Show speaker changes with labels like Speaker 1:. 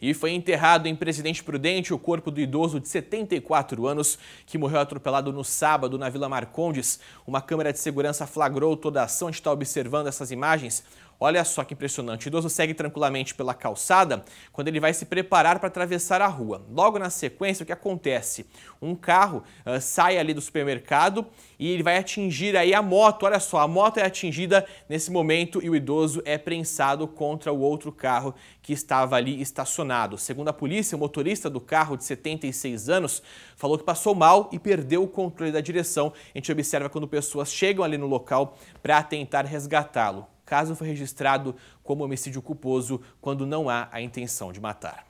Speaker 1: E foi enterrado em Presidente Prudente o corpo do idoso de 74 anos que morreu atropelado no sábado na Vila Marcondes. Uma câmera de segurança flagrou toda a ação, a gente está observando essas imagens. Olha só que impressionante. O idoso segue tranquilamente pela calçada quando ele vai se preparar para atravessar a rua. Logo na sequência, o que acontece? Um carro uh, sai ali do supermercado e ele vai atingir aí a moto. Olha só, a moto é atingida nesse momento e o idoso é prensado contra o outro carro que estava ali estacionado. Segundo a polícia, o motorista do carro de 76 anos falou que passou mal e perdeu o controle da direção. A gente observa quando pessoas chegam ali no local para tentar resgatá-lo caso foi registrado como homicídio culposo quando não há a intenção de matar.